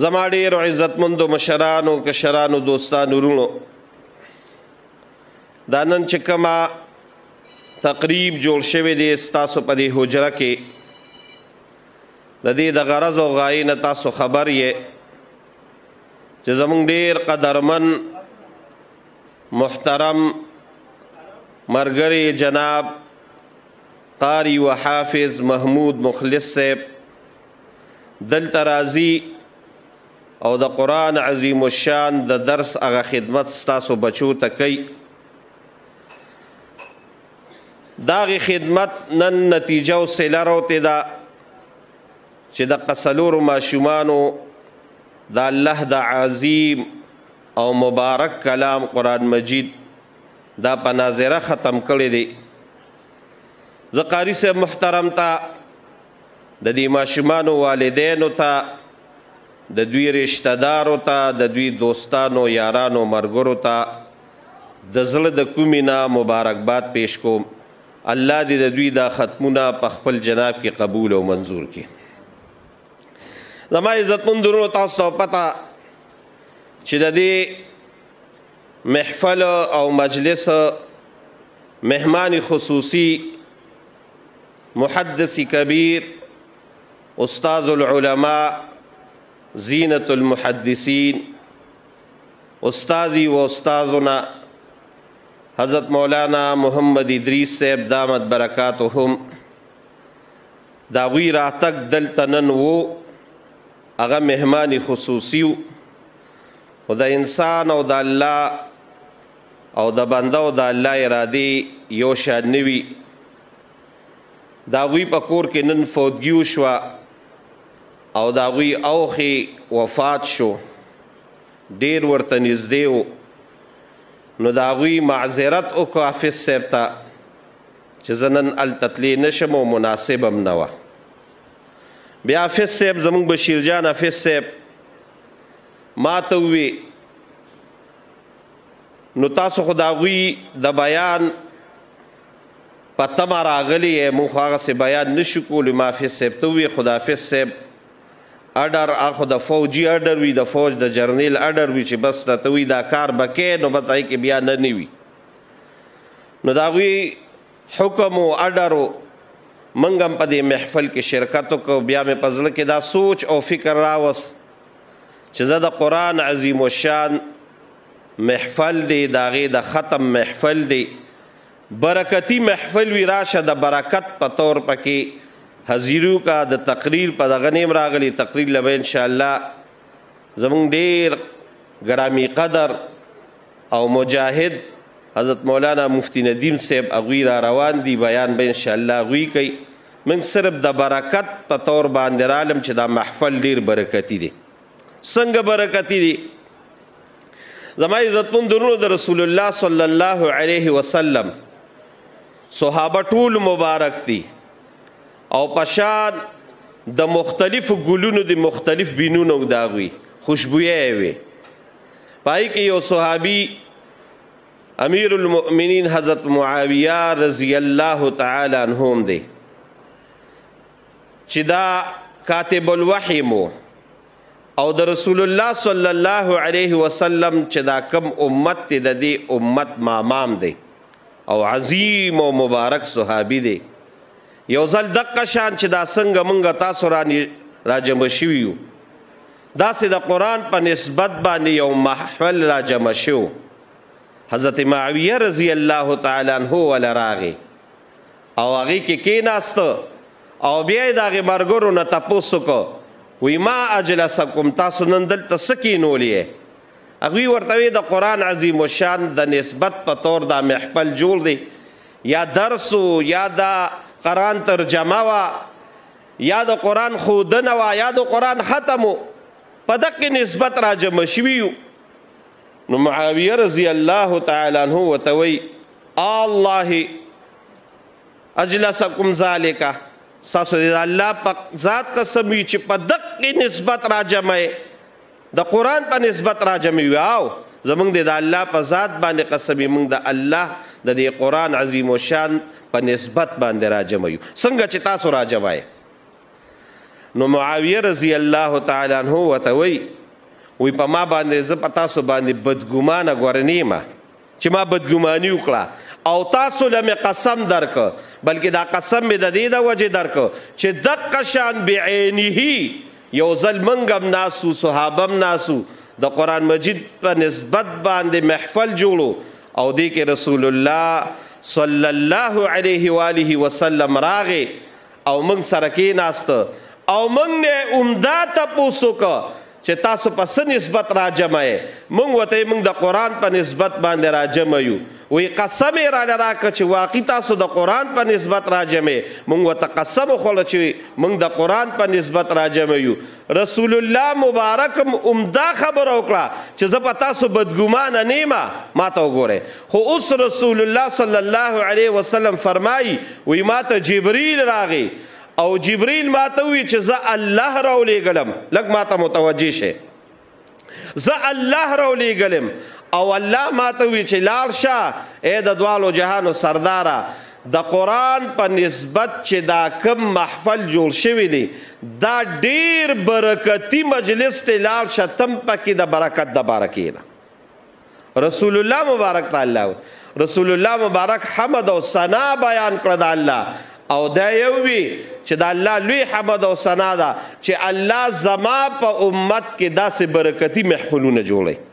زما ډیر عزتمندو مشرانو کشرانو دوستانو رونو دا نن چې کما تقریب جوړ شوی دی ستاسو په دې حجره کې د دې د غرض او غایې نه تاسو خبر یې چې زمونږ ډیر قدرمن محترم مرګری جناب قاری و حافظ محمود مخلص صاحب دل ترازی او د قران عظیم الشان د درس هغه خدمت ستاسو بچو ته کوي داغه خدمت نن نتیجه او سلارو ته دا چې د قسلور ماشومانو د الله د عظیم او مبارک کلام قران مجید دا په ناظره ختم کړی دی زقاری سے محترم تا د دې ماشومان والدینو ته د دوی رشتہ دارو ته د دوی دوستانو یارانو مرګرو ته د زړه د کومینا مبارکباد پېښ کوم الله دې د دوی دا ختمونه په خپل جناب کې قبول او منزور کړي زما عزت مندونو تاسو ته پتا چې د دې محفل او مجلس مهمان خصوصي محدث کبیر استاذ العلماء زینت المحدثین استاذی و استاذنا حضرت مولانا محمد ادریس صاحب دامت برکاتهم داغوی راتک دل تنن وو هغه مهمانی خصوصی او د انسان او د الله او د بنده او د الله اراده یو شان نوي داغوی په کور کې نن فوتګیو شوه او داغوی اوخی وفات شو ډیر ورته نږدې و نو داغوی معذرت وکړه حافظ صاحب ته چې زه نن هلته تللی نشم او مناسب هم نه وه بیا حافظ صاحب زمونږ بشیر جان حافظ صاحب ما ته ووې نو تاسو خو د هغوی د بیان پته ما راغلی یې مونږ خو هغسې بیان نه شو کولی ما حافظ صاحب ته ووې خو د حافظ صاحب اډر اخو د فوجي اډر وی د فوج د جرنیل اډر وی چې بس ته وی دا کار بکې نو بتای کې بیا نه نیوي نو دا وی حکم او اډر منګم په دې محفل کې شرکت کو بیا مې پزل کې دا سوچ او فکر راوس چې زه د قران عظیم الشان محفل دی داغه د دا ختم محفل دی برکتی محفل وی راشه د برکت په تور پکې حزیرو کا د تقریر په دغه نیم راغلی تقریر لبه ان شاء الله زمون ډیر ګرامی قدر او مجاهد حضرت مولانا مفتی ندیم صاحب اغوی را روان دی بیان به ان شاء الله غوی کوي من صرف د برکت په تور باندې عالم چې دا محفل ډیر برکتی دی څنګه برکتی دی زما عزتمن درونو د رسول الله صلی الله علیه وسلم صحابه ټول مبارک دي او پشان د مختلف ګلونو د مختلف بینونو داوی خوشبوې وي پای کې یو صحابي امیر المؤمنین حضرت معاویه رضی الله تعالی عنهم دی چې دا کاتب الوحی مو او د رسول الله صلی الله علیه وسلم چې دا کم امت دی د دې امت مامام دی او عظیم او مبارک صحابي دی یو ځل دقه شان چې دا څنګه مونږه تاسو را راجمع شوي یو داسې د قرآن په نسبت باندې یو محفل راجمع شو حضرت معاویه رضی الله تعالی عنہ ول راغی او هغه کې کېناست او بیا د هغه مرګورو نه تاسو کو وی ما اجلسکم تاسو نن دلته سکینولې هغه ورته د قرآن عظیم الشان د نسبت په تور دا محفل جوړ دی یا درس یا دا قرآن ترجمه وا یا د قرآن خودنه وا یا د قرآن ختمو په دقه نسبت را جمع شویو نو معاویه رضی الله تعالی عنہ وتوی الله اجلسکم ذالک ساسو دې الله په ذات قسم وی چې په دقه نسبت را جمع د قرآن په نسبت را جمع واو زمونږ د الله په ذات باندې قسم موږ د الله د دې قران عظیم او شان په نسبت باندې راجمع یو څنګه چې تاسو راجمع نو معاویه رضی الله تعالی عنہ وتوي وی په ما باندې ز په تاسو باندې بدګمانه غورنیمه چې ما بدګمانی وکړه او تاسو لم قسم درک بلکې دا قسم مې د دې د وجه درک چې د قشان بعینه یو ځل منګم ناسو صحابم ناسو د قران مجید په نسبت باندې محفل جوړو او دی کې رسول الله صلی الله علیه و آله وسلم راغې او موږ سره کې ناست او موږ نه عمدا تاسو کو چې تاسو په نسبت راجمه موږ وته موږ د قران په نسبت باندې راجمه یو وی قسم را لرا کچ واقع تاسو د قران په نسبت راجمې مونږ وتقسم خو لچې مونږ د قران په نسبت راجمې یو رسول الله مبارک عمدا خبر وکړه چې زه په تاسو بدګومان نه ما ما ته وګوره خو اوس رسول الله صلی الله علیه وسلم فرمایي وی ما ته جبرئیل راغی او جبرئیل ماته وی چې زه الله راولې غلم لکه ماته متوجی شه زه الله راولې غلم او الله ماته وی چې لار شه اې د دوالو جهانو سردارا د قران په نسبت چې دا کم محفل جوړ شوی دی دا ډیر برکتی مجلس ته لار شتم پکې د برکت د بارکینا رسول الله مبارک تعالی رسول الله مبارک حمد او ثنا بیان کړ د الله او دا یو وی چې د الله لوی حمد او ثنا ده چې الله زما په امت کې داسې برکتی محفلونه جوړي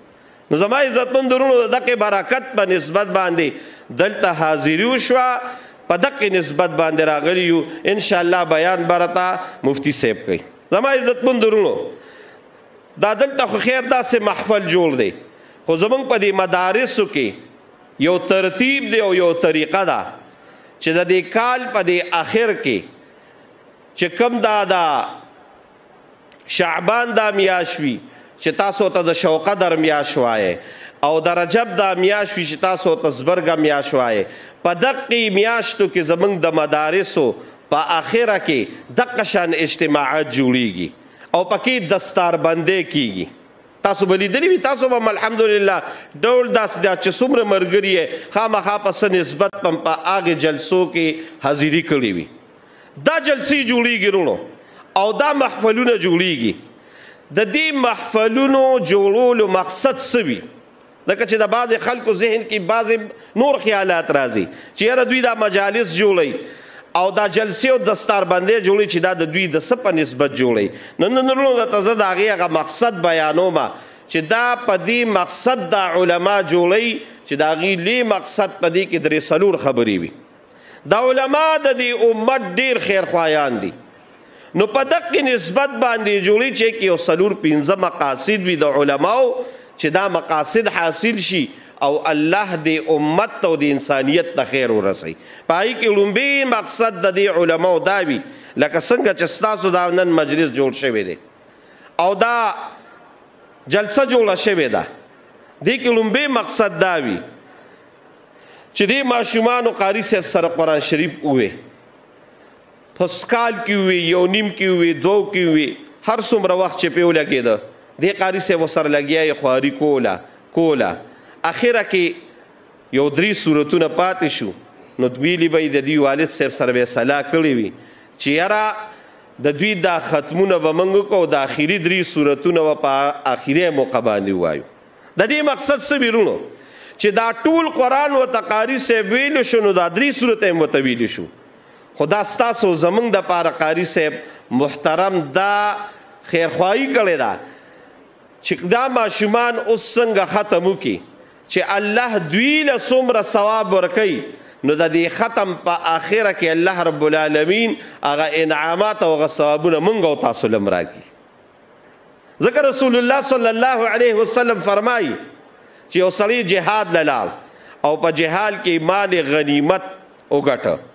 نو زما عزتمن درونو د دقه برکت په نسبت باندې دلته حاضری وشوه په دقه نسبت باندې راغلی یو ان شاء الله بیان برتا مفتی صاحب کوي زما عزتمن درونو دا دلته خو خیر داسې محفل جوړ دی خو زمونږ په دې مدارسو کې یو ترتیب دی او یو طریقه ده چې د دې کال په دې اخر کې چې کم دا دا شعبان دا میاشوي چې تاسو ته د شوقه درمیاش وای او د رجب د میاش وی چې تاسو ته زبرګه میاش وای په دقي میاشتو کې زمنګ د مدارسو په اخره کې دقه شان اجتماعات جوړیږي او پکې دستار بندې کیږي تاسو بلیدلی وی تاسو به الحمدلله ډول داس دا چې څومره مرګري خامخا په سن نسبت پم په هغه جلسو کې حاضری کړی وی دا جلسې جوړیږي رونو او دا محفلونه جوړیږي د دې محفلونو جوړولو مقصد سوي لکه چې د بعض خلکو ذهن کې بعض نور خیالات راځي چې یاره دوی دا مجالس جوړي او دا جلسې او دستار بندې جوړي چې دا د دوی د څه په نسبت جوړي نن نن نو د تازه د هغې هغه مقصد بیانوم چې دا په دې مقصد دا علما جوړي چې دا هغې لوی مقصد په دې کې درې څلور خبرې وي د علما د دې امت ډیر خیرخواهان دي دی. نو په دقه نسبت باندې جوړی چې کې او سلور پنځه مقاصد وي د علماو چې دا مقاصد حاصل شي او الله دې امت او د انسانیت ته خیر ورسي پای کې لومبي مقصد د دې علماو دا وي لکه څنګه چې ستاسو دا نن مجلس جوړ شوی دی او دا جلسه جوړه شوی ده دې کې لومبي مقصد دا وي چې دې ماشومان او قاری صاحب سره قران شریف ووي فسکال کې وي یو نیم کې وي دو کې وي هر څومره وخت چې پیو لګید دې قاری سه وسر لګیا خواري کولا کولا اخره کې یو درې صورتونه پاتې شو نو دویلی به د دې والد صاحب سره به صلاح کړی وي چې یارا د دوی دا ختمونه به منګو کو د اخیری درې صورتونه و په اخیری موقع باندې وایو د دې مقصد څه بیرونو چې دا ټول قران و تقاری سه ویل شنو دا درې صورتې متویل شو خدا ستاسو زمنګ د پاره قاری صاحب محترم دا خیرخواهی کړی دا چې دا ماشومان اوس څنګه ختمو کی چې الله دوی له څومره ثواب ورکړي نو د دې ختم په آخره کې الله رب العالمین هغه انعامات او هغه ثوابونه مونږ او تاسو لم راکړي ذکر رسول الله صلی الله علیه وسلم فرمایي چې یو سړی جهاد لاله او په جهاد کې مال غنیمت وګټه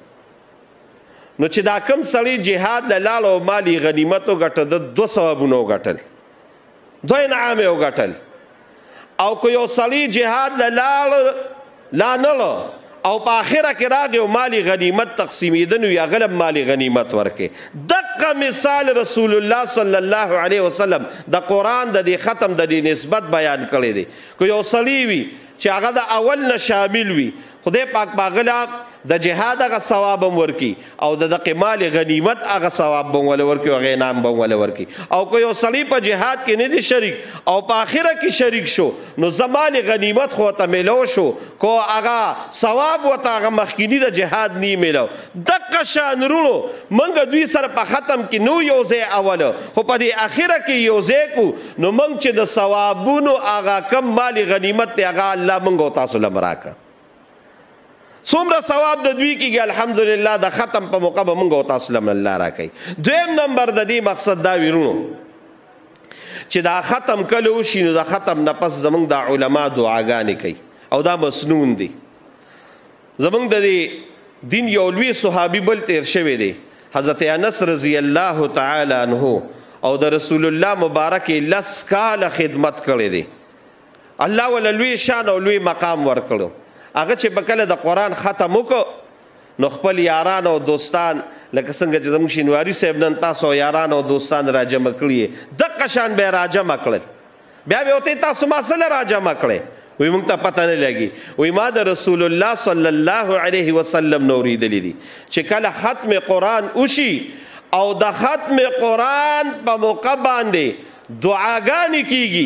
نو چې دا کم سړی جهاد له لال او مالی غنیمتو ګټه د دو ثوابونو ګټل دوه انعام یې وګټل او که یو سړی جهاد له لال لا نلو او په اخره کې راغی او مالی غنیمت تقسیمیدنو یا غلب مالی غنیمت ورکې دقه مثال رسول الله صلی الله علیه وسلم د قران د دې ختم د دې نسبت بیان کړی دی که یو سړی وي چې هغه د اول نه شامل وي خدای پاک باغلا د جهاد هغه ثواب هم ورکی او د دقه مال غنیمت هغه ثواب هم ول ورکی او غنیمت هم ول ورکی او کو یو صلی په جهاد کې نه دي شریک او په اخره کې شریک شو نو زمال غنیمت خو ته ملو شو کو هغه ثواب وته هغه مخکینی د جهاد نه ملو دقه شان رونو منګ دوی سره په ختم کې نو یو ځای اول خو په دې اخره کې یو ځای کو نو منګ چې د ثوابونو هغه کم مال غنیمت ته هغه الله منګو تاسو لمراکه څومره ثواب د دوی کېږي الحمدلله د ختم په موقع به مونږ او تاسو لم الله راکړي دویم نمبر د دې مقصد دا ویرونو چې دا ختم کلو شي نو دا ختم نه پس زمونږ د علما دعاګانې کوي او دا مسنون دي زمونږ د دې دین یو لوی صحابي بل تیر شوی دی حضرت انس رضی الله تعالی عنہ او د رسول الله مبارک لس کال خدمت کړی دی الله ول لوی شان او لوی مقام ورکړو هغه چې بکله د قران ختم وک نو خپل یاران او دوستان لکه څنګه چې زموږ شینواری صاحب نن تاسو یاران او دوستان راجم کړی د قشان به راجم کړل بیا به وته تاسو ما سره راجم کړی وی موږ ته پته نه لګي وی ما د رسول الله صلی الله علیه وسلم نورې دلی دي چې کله ختم قران وشي او د ختم قران په موقع باندې دعاګانې کیږي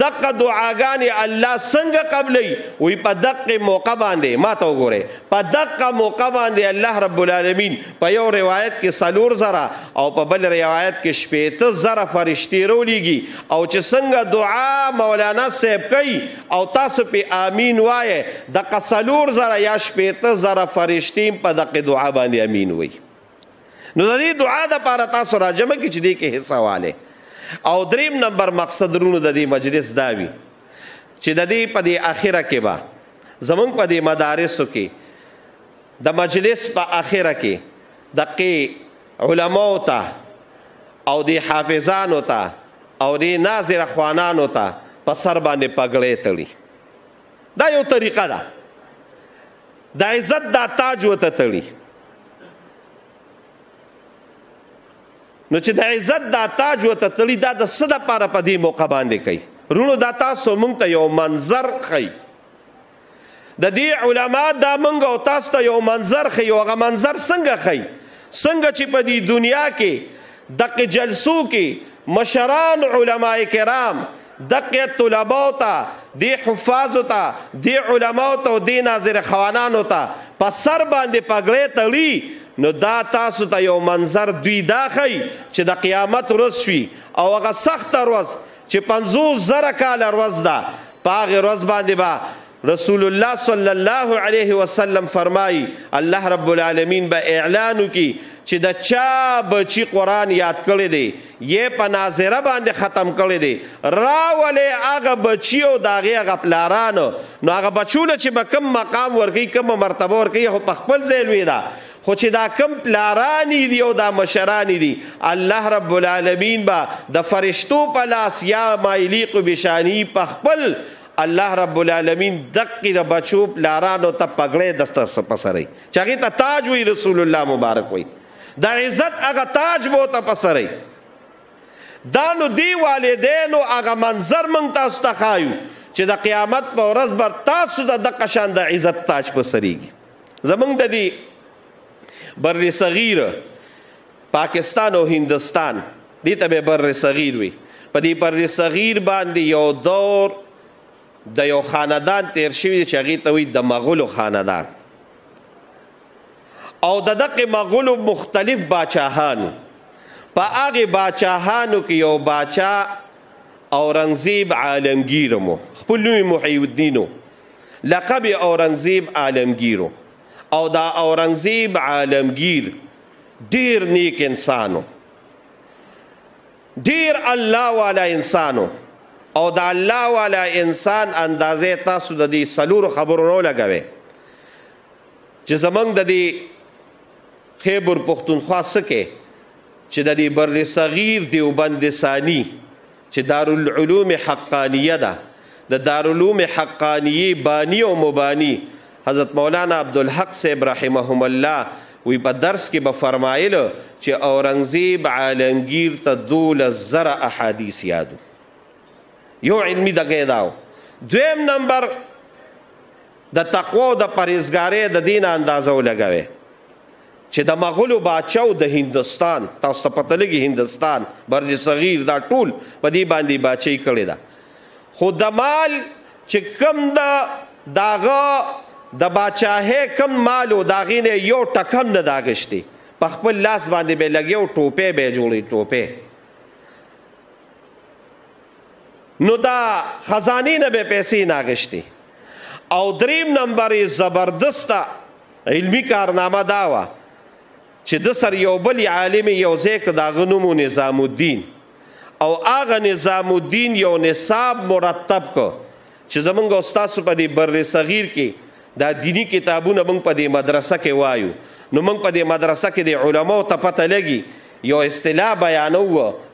دغه دعاګانې الله څنګه قبلې وي په دغه موقع باندې ما ته وګوره په دغه موقع باندې الله رب العالمین په یو روایت کې سلور زره او په بل روایت کې شپېته زره فرشتي رولېږي او چې څنګه دعا مولانا صاحب کوي او تاسو په امين وایې دغه سلور زره یا شپېته زره فرشتي په دغه دعا باندې امين وي نو د دې دعا د پاره تاسو راجمه کې چې دې کې حصہ واله او دریم نمبر مقصد رونو د دې مجلس داوی چې د دې په دې اخره کې با زمون په دې مدارسو کې د مجلس په اخره کې د قی علماو ته او د حافظانو ته او د ناظر خوانانو ته په سر باندې پګړې تړي دا یو طریقه ده د عزت دا تاج وته تړي نو چې د عزت دا تاج وته تلی دا د صد لپاره په دې موقع باندې کوي رونو دا تاسو مونږ ته یو منظر خي د دې علما دا مونږ او تاسو ته یو منظر خي یو غ منظر څنګه خي څنګه چې په دې دنیا کې دقه جلسو کې مشران علما کرام دقه طلباو ته دی حفاظ ته دی علماو ته دی ناظر خوانانو ته په سر باندې پګړې تړي نو دا تاسو ته یو منظر دوی دا خی چې د قیامت ورځ شي او هغه سخت ورځ چې 50 زره کال ورځ ده پاغه ورځ باندې با رسول الله صلی الله علیه وسلم فرمای الله رب العالمین به اعلان کی چې د چا بچی قران یاد کړی دی یې په ناظره باندې ختم کړی دی راولې هغه بچی او داغه هغه پلارانو نو هغه بچونه چې به کم مقام ورکی کم مرتبه ورکی هو په خپل ځای لوي دا خو چې دا کم پلارانی دی او دا مشرانی دی الله رب العالمین با د فرشتو په لاس یا مایلیق بشانی په خپل الله رب العالمین دقی د بچو پلارانو ته پګړې دسته پسري چاغي ته تاج وی رسول الله مبارک وی دا عزت هغه تاج بو ته پسري دا نو دی والدینو هغه منظر مونږ تاسو ته خایو چې د قیامت په ورځ بر تاسو د دقه شان د عزت تاج پسريږي زمونږ د دې بر صغیر پاکستان او هندستان دې ته به بر صغیر وي په دې بر صغیر باندې یو دور د یو خاندان تیر شوی چې هغه ته وي د مغولو خاندان او د دغه مغولو مختلف بادشاهانو په هغه بادشاهانو کې یو بادشاه اورنګزیب عالمگیرمو خپل نوم محی الدینو لقب اورنګزیب عالمگیرو او دا اورنګزیب عالمگیر ډیر نیک انسانو ډیر الله والا انسانو او دا الله والا انسان اندازې تاسو د دې سلور خبرو نه لګوي چې زمنګ د دې خیبر پختونخوا سکه چې د دې بر صغیر دیوبند ثانی چې دارالعلوم حقانیه ده دا د دارالعلوم حقانیه بانی او مبانی حضرت مولانا عبدالحق صاحب رحمهم الله وی په درس کې به فرمایل چې اورنګزیب عالمگیر ته دول زر احادیث یادو یو علمی دغه داو دویم نمبر د تقوا او د پرهیزګارۍ د دین اندازو لګوي چې د مغولو بادشاہو د هندستان تاسو ته پته لګي هندستان برج صغیر دا ټول په دې باندې بادشاہي کړی دا خو د مال چې کم دا داغه د بادشاہه کم مالو داغینه یو ټکم نه داغشتي په خپل لاس باندې به لګیو ټوپه به جوړي ټوپه نو دا خزانی نه به پیسې ناغشتي او دریم نمبر زبردست علمی کارنامه داوا چې د سر یو بل عالم یو زیک داغنمو نظام الدین او هغه نظام الدین یو نصاب مرتب کو چې زمونږ استاد په دې بر صغیر کې دا دینی کتابونه موږ په دې مدرسه کې وایو نو موږ په دې مدرسه کې د علماو ته پته لګي یو اصطلاح بیانو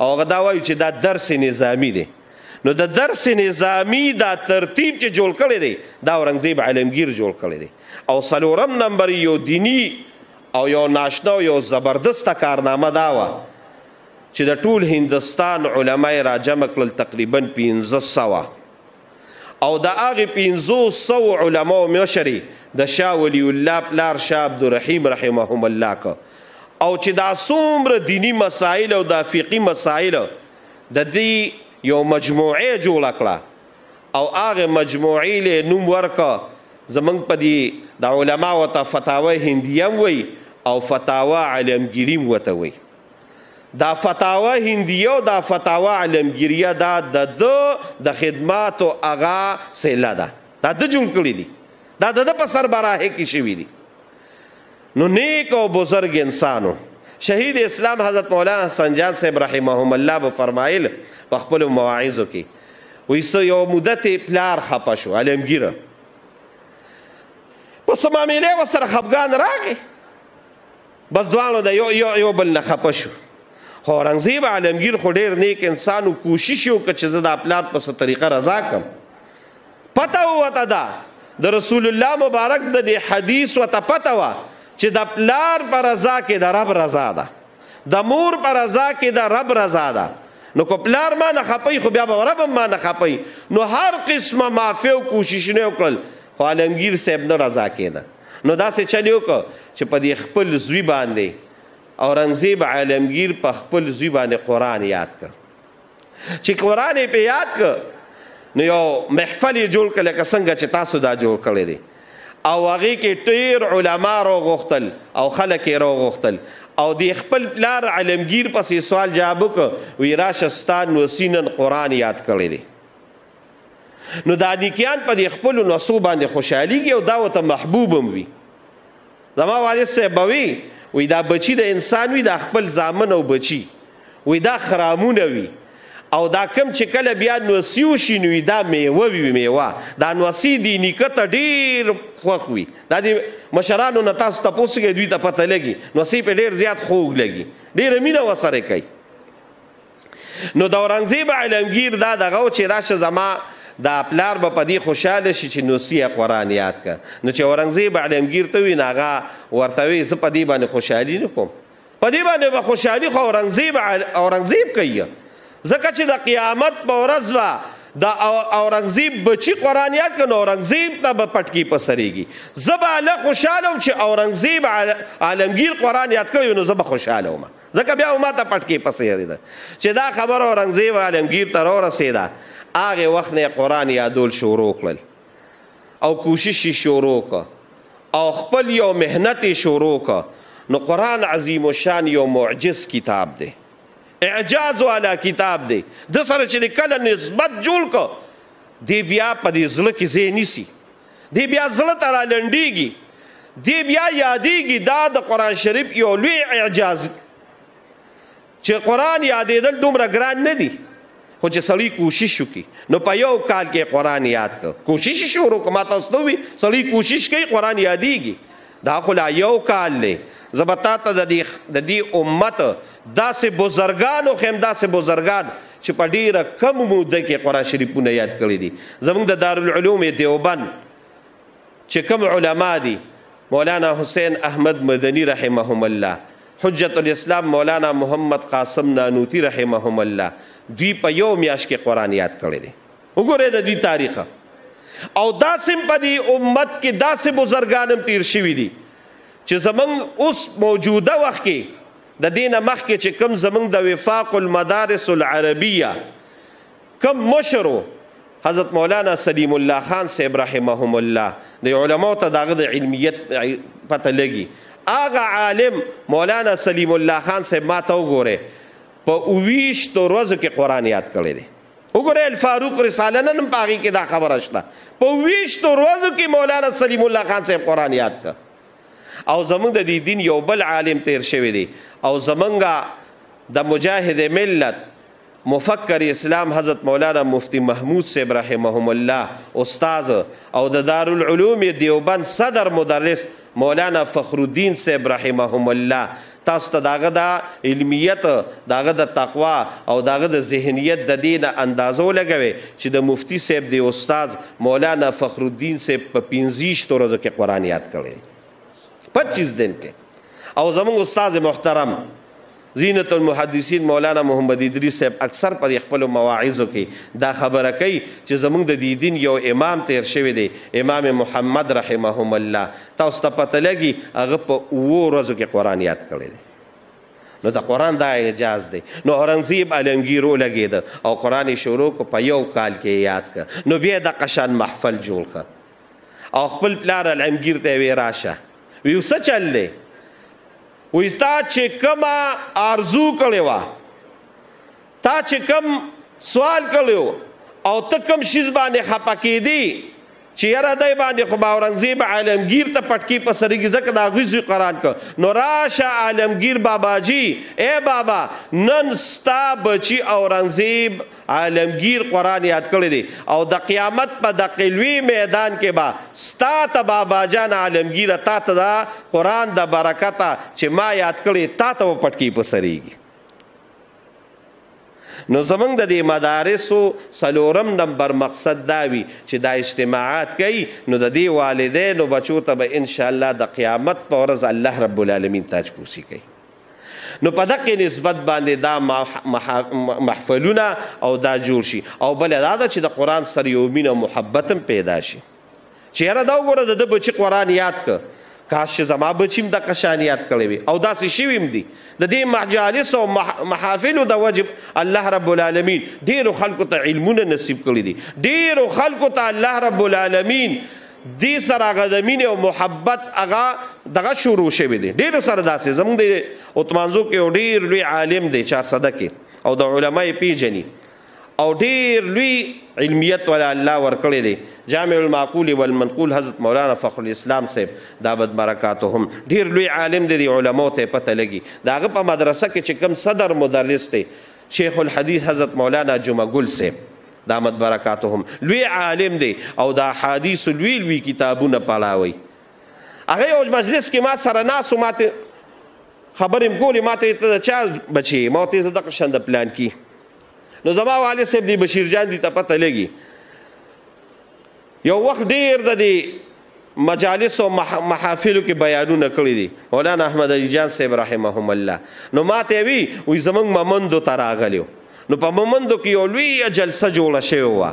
او غدا وایو چې دا درس نظامی دی نو د درس نظامی دا ترتیب چې جوړ کړی دی دا اورنګزیب عالمگیر جوړ کړی دی او سلورم نمبر یو دینی او یو ناشنا او یو زبردسته کارنامه دا و چې د ټول هندستان علماي را جمع کړل تقریبا 1500 او د هغه 500 علما او مشري د شاولی الله پلار شاه عبد الرحیم رحمهم الله کو او چې دا څومره دینی مسائل او د فقهي مسائل د دې یو مجموعه جوړ کړه او هغه مجموعه له نوم ورکا زمنګ پدې د علما او فتاوی هندیم وی او فتاوا علمگیریم وته وی دا فتاوا هندیو دا فتاوا علمگیریه دا د د د خدمات او اغا سیلا دا دا د جون کړی دي دا د په سر براه کې شوی دي نو نیک او بزرگ انسانو شهید اسلام حضرت مولانا سنجاد صاحب رحمهم الله به فرمایل په خپل مواعظو کې وایسو یو مدت پلار خپه شو علمگیره پس ما مې له سره خپګان راغی بس دوانو د یو یو یو بل نه خپه شو اورنګزیب عالمگیر خو ډیر نیک انسان او کوشش وکړ چې زدا پلار په څه طریقه رضا کم پته وته دا د رسول الله مبارک د دې حدیث وته پته وا چې د پلار پر رضا کې د رب رضا ده د مور پر رضا کې د رب رضا ده نو کو پلار ما نه خپي خو بیا به رب ما نه خپي نو هر قسمه مافیو کوششونه وکړل خو عالمگیر صاحب نه رضا کېده نو دا څه چلیو کو چې په دې خپل زوی باندې اورنګزیب عالمگیر په خپل زبانه قران یاد ک چې قران په یاد ک نو یو محفل جوړ کله څنګه چې تاسو دا جوړ کړی دی او هغه کې ټیر علما رو غختل او خلک رو غختل او دی خپل پلار علمگیر پسې سوال جواب ک وی راشستان وسینن قران یاد کړی دی نو دا نیکیان په دې خپل نو صوبانه خوشحالي او دا وته محبوبم وي زما والد سه بوي وې دا بچی د انسان وي د خپل ځامن او بچی وې دا خرامونه وي او دا کم چې کله بیا نوسیو شي نو دا میوه وي میوه دا نوسی دی نکته ډیر خوښ وي دا د مشرانو نه تاسو ته پوسګې دوی ته پته لګي نوسی په ډیر زیات خوږ لګي ډیر مینه وسره کوي نو دورانزیب علمگیر دا دغه چې راشه زما دا پلار به پدی خوشاله شي چې نوسی قرآن یاد کا نو چې اورنګزیب علمگیر ته وی ناغا ورته وی ز پدی باندې خوشحالي نکوم پدی باندې به خوشحالي خو اورنګزیب اورنګزیب کوي زکه چې د قیامت په ورځ وا دا اورنګزیب بچی قرآن یاد کنه اورنګزیب ته به پټکی پسريږي زباله خوشاله چې اورنګزیب عالمگیر قرآن یاد کوي نو زبه خوشاله ما زکه بیا ما ته پټکی پسري ده چې دا خبر اورنګزیب عالمگیر تر ورسېده هغه وخت نه قران یادول شروع کړل او کوشش شروع ک او خپل یو مهنت شروع ک نو قران عظیم الشان یو معجز کتاب دی اعجاز والا کتاب دی د سره چې کله نسبت جوړ ک دی بیا په دې ځل کې زینی سي دی بیا ځل تر لنډیږي دی بیا یادېږي دا د قران شریف یو لوی اعجاز چې قران یادېدل دومره ګران نه دی خو چې سړی کوشش وکړي نو په یو کال کې قران یاد کړ کوشش شروع کما تاسو دوی سړی کوشش کوي قران یادېږي دا خو لا یو کال لې زبتا ته د دې د دې امت داسې بزرګان او خیم داسې بزرګان چې په ډیره کم موده کې قران شریفونه یاد کړی دي زمونږ د دارالعلوم دیوبند چې کم علما دي مولانا حسین احمد مدنی رحمهم الله حجت الاسلام مولانا محمد قاسم نانوتی رحمهم الله دوی په یو میاش کې قران یاد کړی دی وګوره د دوی تاریخ او داسې په دې امت کې داسې بزرګانم تیر شوی دي چې زمنګ اوس موجوده وخت کې د دینه مخ کې چې کم زمنګ د وفاق المدارس العربیه کم مشرو حضرت مولانا سلیم الله خان صاحب رحمهم الله د علماو ته دغه د علمیت پته لګي اغه عالم مولانا سلیم الله خان صاحب ما ته وګوره په 28 ورځو کې قران یاد کړی دی وګوره الفاروق رساله نن پاغي کې دا خبره شته په 28 ورځو کې مولانا سلیم الله خان صاحب قران یاد کړ او زمونږ د دې دین یو بل عالم تیر شوی دی او زمونږه د مجاهد ملت مفکر اسلام حضرت مولانا مفتی محمود صاحب رحمهم الله استاد او د دارالعلوم دیوبند صدر مدرس مولانا فخر الدین صاحب رحمهم الله تاسو ته داغه د علمیت داغه د تقوا او داغه د ذهنیت د دین اندازو لګوي چې د مفتی صاحب دی استاد مولانا فخر الدین صاحب په 25 تورو کې قران یاد کړي 25 دن کې او زموږ استاد محترم زینت المحدثین مولانا محمد ادریس صاحب اکثر پر خپل مواعظو کې دا خبره کوي چې زمونږ د دې دین یو امام تیر شوی دی امام محمد رحمهم الله تاسو ته پته لګي هغه په اوو ورځو کې قران یاد کړی دی نو دا قران دا اعجاز دی نو اورنګزیب علمگیر ولګید او قران شروع کو په یو کال کې یاد کړ نو بیا د قشان محفل جوړ کړ او خپل پلار علمگیر ته وی راشه ویو څه چل دی و استاد چې کما ارزو کړي وا تا چې کم سوال کړو او ته کم شیز باندې خپکې دي چې یاره دای باندې خو باورنګزیب عالمگیر ته پټکی په سرګي زکه دا غوځي قران ک نو راشه عالمگیر باباجی اے بابا نن ستا بچي اورنګزیب عالمگیر قران یاد کړی دی او د قیامت په د قلوی میدان کې با ستا ته بابا جان عالمگیر تا ته دا قران د برکته چې ما یاد کړی تا ته پټکی پسریږي نو زمنګ د دې مدارسو سلورم نمبر مقصد داوی چې دا اجتماعات کوي نو د دې والدینو بچو ته به ان شاء الله د قیامت پر ورځ الله رب العالمین تاج پوسی کوي نو په دغه نسبت باندې دا محفلونه او دا جوړ شي او بل دا چې د قران سره یو مینه محبت پیدا شي چیرې دا وګوره د بچی قران یاد ک کاش زما بچیم د قشانیات کړي وي او داسې شویم دي د دې مجالس او محافل د واجب الله رب العالمین ډیرو خلکو ته علمونه نصیب کړي دي ډیرو خلکو ته الله رب العالمین دې سره هغه د مینې او محبت هغه دغه شروع شوی دی ډېر سره داسې زمونږ د عثمانزو کې ډېر لوی عالم دی چار صدقه او د علما پیجنی او ډېر لوی علمیت ولا الله ورکړي دی جامع المعقول والمنقول حضرت مولانا فخر الاسلام صاحب دا بد برکاتهم ډېر لوی عالم دی علماء ته پته لګي داغه په مدرسه کې چې کم صدر مدرس دی شیخ الحدیث حضرت مولانا جمعه ګل صاحب د احمد برکاتهم لوی عالم دی او د احادیث لوی لوی کتابونه پلاوي هغه یو مجلس کې ما سره ناس ما ته خبرې کولې ما ته ته چا بچي ما ته زه د قشند پلان کی نو زما والد صاحب دی بشیر جان دی ته پته لګي یو وخت ډیر د دې مجالس او محافلو کې بیانونه کړی دي مولانا احمد علي جان صاحب رحمهم الله نو ما ته وی وي زمنګ ممندو تراغلیو نو په مومندو کې یو لوی جلسه جوړه شوې وه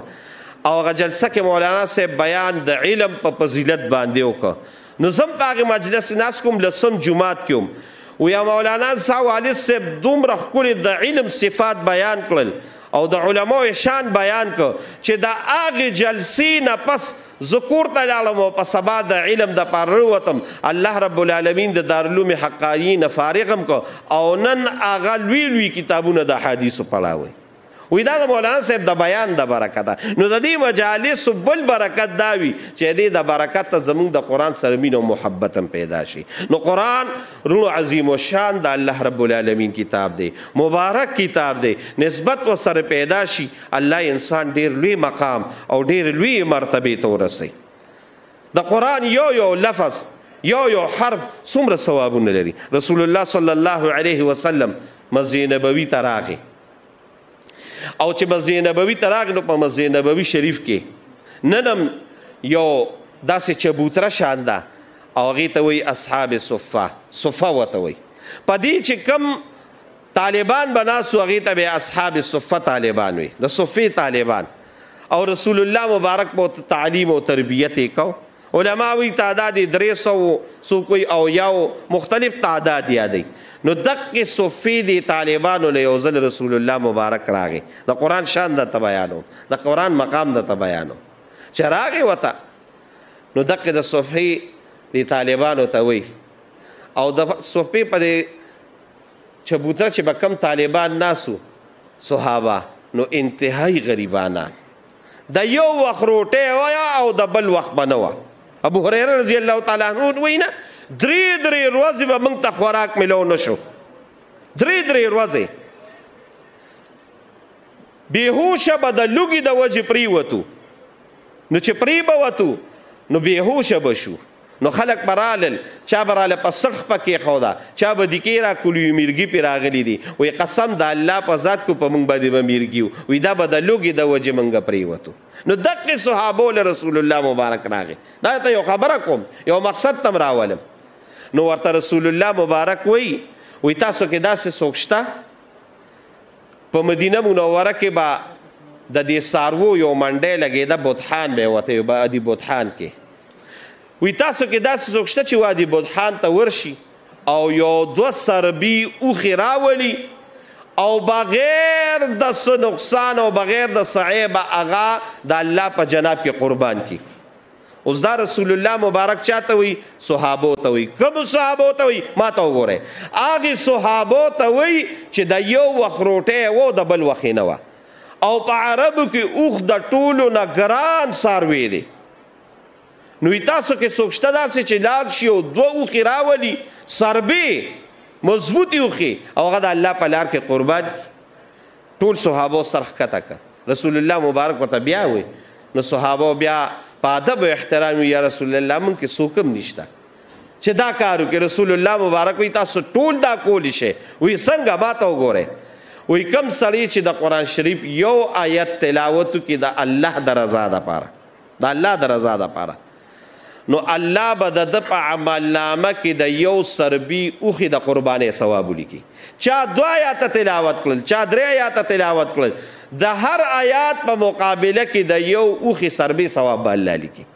او هغه جلسه کې مولانا صاحب بیان د علم په فضیلت باندې وکړ نو زم په هغه مجلس ناس کوم لسم جمعات کې هم و یا مولانا صاحب والد صاحب دومره ښکلي د علم صفات بیان کړل او د علماو شان بیان کړ چې د هغې جلسې نه پس ذکر ته لاله مو په سبا د علم د پاره وروتم الله رب العالمین د دارالعلوم حقانی نه فارغم کو او نن اغه لوی لوی کتابونه د حدیث پلاوي وې دا د مولانا صاحب د بیان د برکت نو د دې مجالس بل برکت داوي چې دې د برکت ته زموږ د قران سره مين او محبت پیدا شي نو قران رونو عظیم او شان د الله رب العالمین کتاب دی مبارک کتاب دی نسبت و سره پیدا شي الله انسان ډیر لوی مقام او ډیر لوی مرتبه ته ورسي د قران یو یو لفظ یو یو حرب څومره ثوابونه لري رسول الله صلی الله علیه وسلم مسجد نبوي ته راغی او چې مسجد نبوي تراغ نو په مسجد نبوي شریف کې ننم یو داسې چبوتره شانده او هغه ته وي اصحاب صفه صفه وته وي پدې چې کم طالبان بناسو هغه ته به اصحاب صفه طالبان وي د صفه طالبان او رسول الله مبارک بو تعلیم او تربیت یې کوو علماوی تعداد درې سو سو کوئی او یو مختلف تعداد یادې نو دقه صفی دی طالبانو له یوزل رسول الله مبارک راغې د قران شان د تبیانو د قران مقام د تبیانو چراغه وتا نو دقه د صفی دی طالبانو ته وی او د صفی په چبوتره چې بکم طالبان ناسو صحابه نو انتهائی غریبانان د یو وخت روټه او د بل وخت بنوه ابو هريره رضی الله تعالی عنہ وینا درې درې ورځې به موږ ته خوراک ملو نشو درې درې ورځې بهوشه به د لوګي د وجې پری وته نو چې پری به وته نو بهوشه به شو نو خلق برالل چا براله پسخ پکې خودا چا بدی کې را کولې میرګي پی راغلی دي وې قسم د الله په ذات کو په مونږ باندې بمیرګیو وې دا بدلوګي د وجه مونږ پریوتو نو دغه صحابو له رسول الله مبارک راغې دا ته یو خبره کوم یو مقصد تم راولم نو ورته رسول الله مبارک وې وې تاسو کې داسې سوچتا په مدینه منوره کې با د دې سارو یو منډه لګې دا بوتخان به وته به ادي بوتخان کې وی تاسو کې داسې څوک شته چې وادي بودحان ته ورشي او یو دو سربي اوخي راولي او بغیر د څه نقصان او بغیر د صعيب اغا د الله په جناب کې قربان کی اوس دا رسول الله مبارک چاته وي صحابو ته وي کوم صحابو ته وي ما ته وګوره اغه صحابو ته وي چې د یو وخروټه وو د بل وخینه و او په عربو کې اوخ د ټولو نه ګران ساروي دي نو تاسو کې سوچته دا چې لار شي او دوه خراولي سربې مضبوطی وخي او غدا الله په لار کې قربان ټول صحابه سرخ کته کا رسول الله مبارک وته بیا وي نو صحابه بیا په ادب او احترام یا رسول الله مون کې سوکم نشتا چې دا کارو کې رسول الله مبارک وي تاسو ټول دا کول شي وي څنګه ما ته وګوره وي کم سړی چې د قران شریف یو آیت تلاوت کې د الله درزا ده پاره د الله درزا ده پاره نو الله به د په عمل نامه کې د یو سربي اوخي د قربانې ثواب لیکي چا دوا آیات تلاوت کړل چا درې آیات تلاوت کړل د هر آیات په مقابله کې د یو اوخي سربي ثواب الله لیکي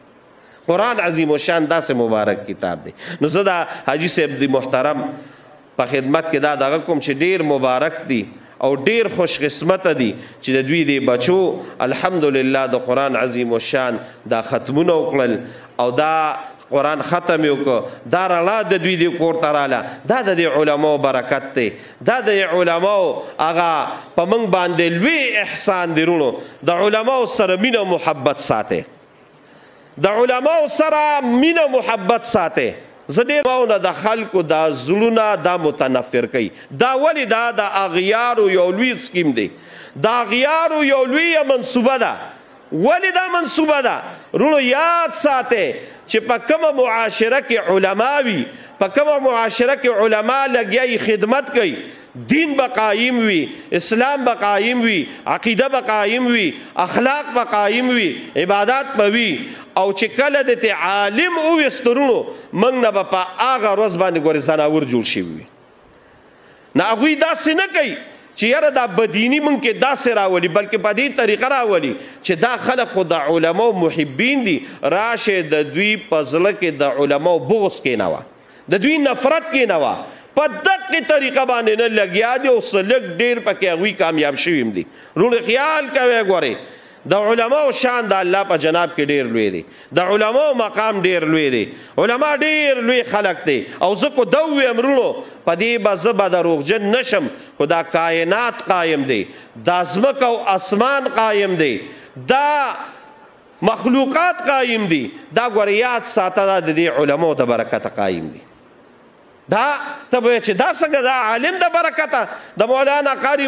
قران عظیم الشان داسې مبارک کتاب دی نو زدا حاجی صاحب دی محترم په خدمت کې دا دغه کوم چې ډیر مبارک دی او ډیر خوش قسمت دي چې د دوی د بچو الحمدلله د قران عظیم او شان دا ختمونه وکړل او دا قران ختم یو کو دا رالا د دوی د کور تراله دا د علماو برکت دی دا د علماو هغه په منګ باندې لوی احسان درونو د علماو سره مینه محبت ساته د علماو سره مینه محبت ساته زدې واونه د خلکو د زړونه د متنفر کوي دا ولی دا د اغیار یو لوی سکیم دی دا اغیار یو لوی منسوبه ده ولی دا منسوبه ده رونو یاد ساته چې په کومه معاشره کې علماوي په کومه معاشره کې علما لګي خدمت کوي دین به قایم وي اسلام به قایم وي عقیده به قایم وي اخلاق به قایم وي عبادت به وي او چې کله د ته عالم او استرونو موږ نه په هغه روز باندې ګورې زناور جوړ شي وي نه هغه داسې نه کوي چې یاره دا بدینی مونږ کې داسې راولي بلکې په دې طریقه راولي چې دا خلک خو د علما محبین دي راشه د دوی په ځله کې د علما بغض کې نه و د دوی نفرت کې نه و په دقه طریقه باندې نه لګیا دي او سلک ډیر پکې هغه کامیاب شویم دي روړ خیال کوي ګوره د علما او شان د الله په جناب کې ډیر لوی دی د علما مقام ډیر لوی دی علما ډیر لوی خلق دی او زه کو دوی امرونو په دې بزه به دروغجن نشم خو دا کائنات قایم دی دا زمک او اسمان قایم دی دا مخلوقات قایم دي دا غریات ساته د دې علماو د برکت قایم دي دا ته چې دا څنګه دا عالم د برکته د مولانا قاری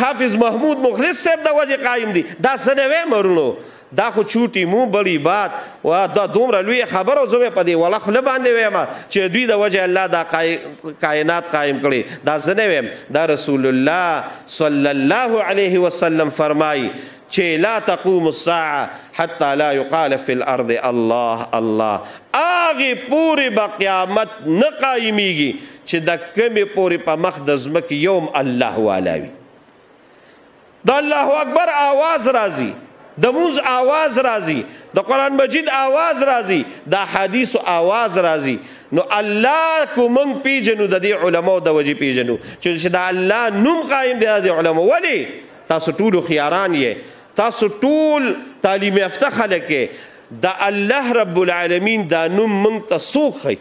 حافظ محمود مخلص صاحب د وجه قائم دي دا سنه وې مرونو دا خو چوټي مو بلی بات وا دا دومره لوی خبر او زوبه پدې ولا خپل باندې وایم چې دوی د وجه الله دا کائنات قائم کړي دا زنه وایم دا رسول الله صلی الله علیه وسلم فرمای چې لا تقوم الساعه حتى لا يقال في الارض الله الله اغه پوری با قیامت نه قائميږي چې د کمی پوری په مخ د زمکه یوم الله والاوي د الله اکبر आवाज راځي د موز आवाज راځي د قران مجید आवाज راځي د حدیث आवाज راځي نو الله کو مونږ پیژنو د دې علماو د وجې پیژنو چې د الله نوم قائم دی د علماو ولی تاسو ټول خیاران یې تاسو ټول تعلیم یافته خلک د الله رب العالمین دا نوم مونږ ته سوخی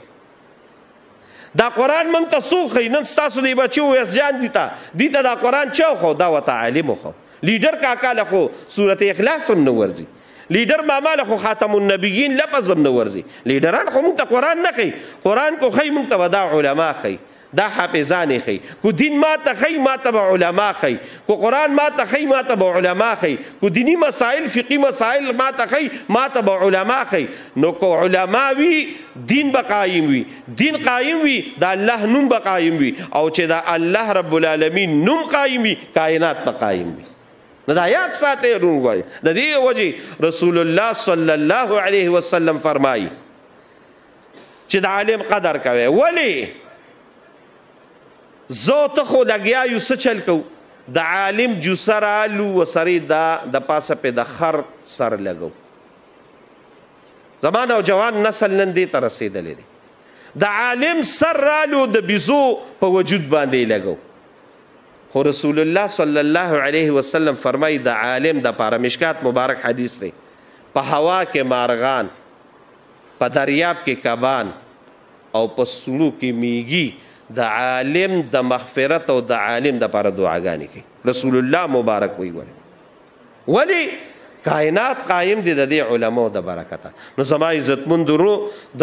دا قران مونږ ته سوخی نن تاسو دی بچو یس جان دیتا دیتا دا قران چا خو دا وته عالم خو لیډر کاکا له خو سورته اخلاص هم نو ورځي لیډر ماما له خو خاتم النبیین لفظ هم نو ورځي لیډران خو مونږ ته قران نه خي قران کو خي مونږ ته ودا علما خي دا حافظان خي کو دین ما ته خي ما ته علما خي کو قران ما ته خي ما ته علما خي کو دینی مسائل فقهي مسائل ما ته خي ما ته علما خي نو کو علما وی دین به قایم وی دین قایم وی دا الله نوم به قایم وی او چې دا الله رب العالمین نوم قایم وی کائنات به قایم وی نو دا یاد ساته رون وای د دې وجه رسول الله صلی الله علیه وسلم فرمایي چې د عالم قدر کوي ولی زو ته خو لګیا یو څه چل کو د عالم جو سرالو وسری دا د پاسه په د خر سر لګو زمانه او جوان نسل نن دې تر رسیدلې دي د عالم سر رالو د بيزو په وجود باندې لګو خو رسول الله صلی الله علیه وسلم فرمای د عالم د پاره مشکات مبارک حدیث دی په هوا کې مارغان په دریاب کې کبان او په سړو کې میږي د عالم د مغفرت او د عالم د لپاره دعاګانې کوي رسول الله مبارک وی وره ولی کائنات قائم دي د علماء د برکته نو زما عزت مند رو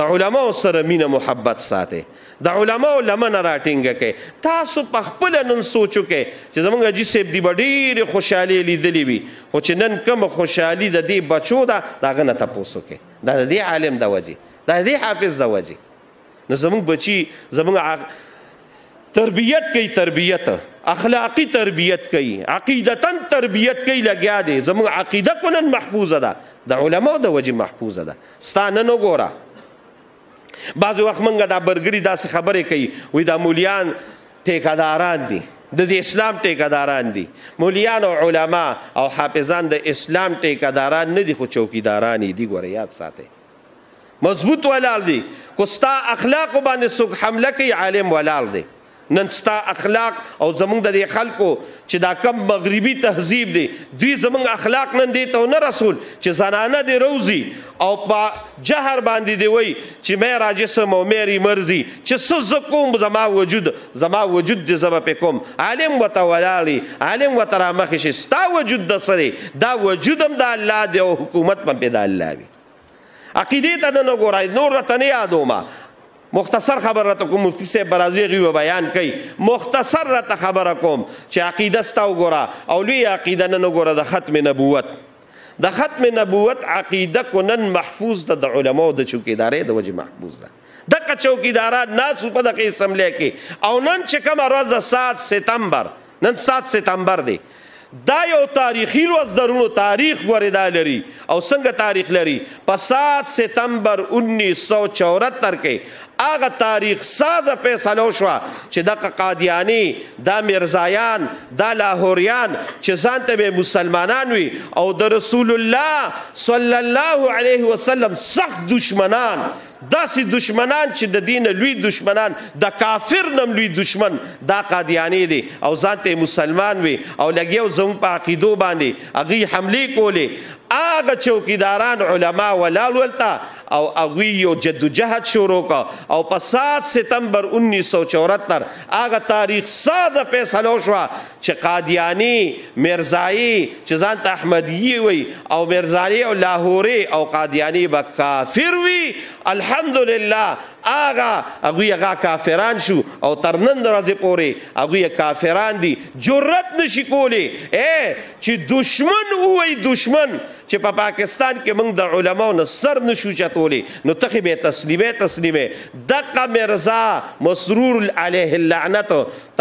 د علماء سره مینه محبت ساته د علماء لمن راټینګه کې تاسو په خپل نن سوچو کې چې زمونږ جی سیب دی ډېر خوشحالي لیدلې وي خو چې نن کوم خوشحالي د دې بچو دا دغه نه تاسو کې دا د عالم د وجه دا د حافظ د وجه نو زمونږ بچي زمونږ تربیت کوي تربیت اخلاقی تربیت کوي عقیدتا تربیت کوي لګیا دي زموږ عقیده کنن محفوظه ده د علماو د وجه محفوظه ده ستانه نو ګوره بعض وخت مونږ دا برګری داسې خبرې کوي وې دا مولیان ټیکاداران دي د دې اسلام ټیکاداران دي مولیان او علما او حافظان د اسلام ټیکاداران نه دي خو چوکیداران دي ګوره یاد ساتي مضبوط ولال دي کوستا اخلاق باندې سوق حمله کوي عالم ولال دي نن ستا اخلاق او زمونږ د دې خلکو چې دا کم مغربي تهذیب دی دوی زمونږ اخلاق نن دی ته نه رسول چې زنانه دی روزي او په جهر باندې دی وای چې مې راجسم او مېری مرزي چې څه کوم زما وجود زما وجود دی زما په کوم عالم وتولالي عالم وترامخ شي ستا وجود د سره دا وجودم د الله دی او حکومت په پیدا الله دی عقیده ته نه ګورای نور ته نه یادومه مختصر خبر را کوم مفتی صاحب برازیغي و بیان کوي مختصر را ته خبر کوم چې عقیده ستو ګوره او لوی عقیده نه ګوره د ختم نبوت د ختم نبوت عقیده کنن محفوظ ده د علماو د چوکیدارې د وجه محفوظ ده دغه چوکیدارا ناس په دغه اسمبلی کې او نن چې کوم ورځ د 7 سپتمبر نن 7 سپتمبر دی دا یو تاریخی ورځ درونو تاریخ غوړیدا لري او څنګه تاریخ لري په 7 سپتمبر 1974 کې هغه تاریخ ساز فیصله شو چې د قادیانی د مرزایان د لاهوریان چې ځانته به مسلمانان وي او د رسول الله صلی الله علیه وسلم سخت دشمنان داسې دشمنان چې د دین لوی دشمنان د کافر نم لوی دشمن دا قادیانی دي او ځانته مسلمان وي او لګیو زمو په عقیدو باندې اغي حمله کولې اغه چوکیداران علما ولا ولتا او اغوی یو جدوجہد شروع کا او په 7 سپتمبر 1974 هغه تاریخ ساده فیصله شو چې قادیانی مرزایی چې ځان ته احمدی وي او مرزایی او لاهوري او قادیانی به کافر وي الحمدلله هغه هغوی هغه کافران شو او تر نن ورځې پورې هغوی کافران دي جرأت نشي کولی ای چې دشمن ووایي دشمن چې په پاکستان کې موږ د علماو نه سر نشو چتولې نو تخې به تسلیمه تسلیمه دغه مرزا مسرور علیه اللعنت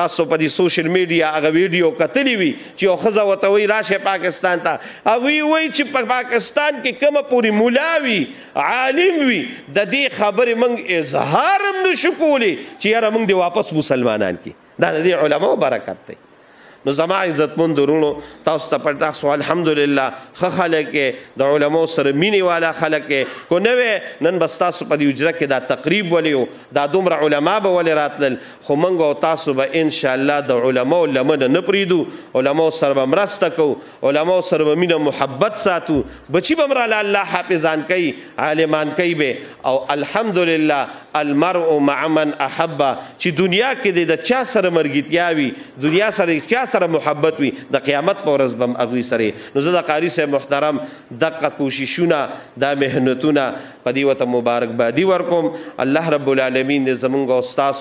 تاسو په دې سوشل میډیا هغه ویډیو کتلی وی چې خزه وته وی راشه پاکستان ته هغه وی چې په پاکستان کې کوم پوری مولاوي عالم وی د دې خبرې موږ اظهار هم نشو کولې چې یاره موږ دې واپس مسلمانان کې دا د علماو برکت دی نو زما عزتمن درونو تاسو ته پټ تاسو الحمدلله خ خلک د علماء سره مینه والا خلک کو نو نن بس تاسو په دې اجره کې دا تقریب ولیو دا دومره علما به ولې راتل خو مونږ او تاسو به ان شاء الله د علماء لمنه نه پریدو علماء سره به مرسته کو علماء سره به مینه محبت ساتو بچی به مراله الله حافظان کوي عالمان کوي به او الحمدلله المرء مع من احب چې دنیا کې د چا سره مرګتیاوي دنیا سره چا سره محبت وي د قیامت پر ورځ بم اغوي سره نو زه د قاری صاحب محترم دغه کوششونه د مهنتونه په دی وته مبارک بادي ورکوم الله رب العالمین زمونږ استاد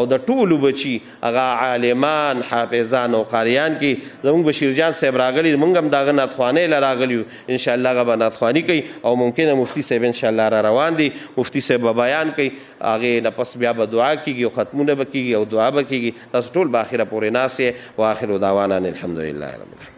او د ټولو بچي هغه عالمان حافظان او قاریان کې زمونږ بشیر جان صاحب راغلی مونږ هم داغه ناتخوانه لراغلی ان شاء الله غو ناتخوانی کوي او ممکنه مفتی صاحب ان شاء الله را روان دي مفتی صاحب بیان کوي هغه نه پس بیا به دعا کیږي او ختمونه به کیږي او دعا به کیږي تاسو ټول به اخره پورې ناسې واخر دعوانا الحمدلله رب العالمین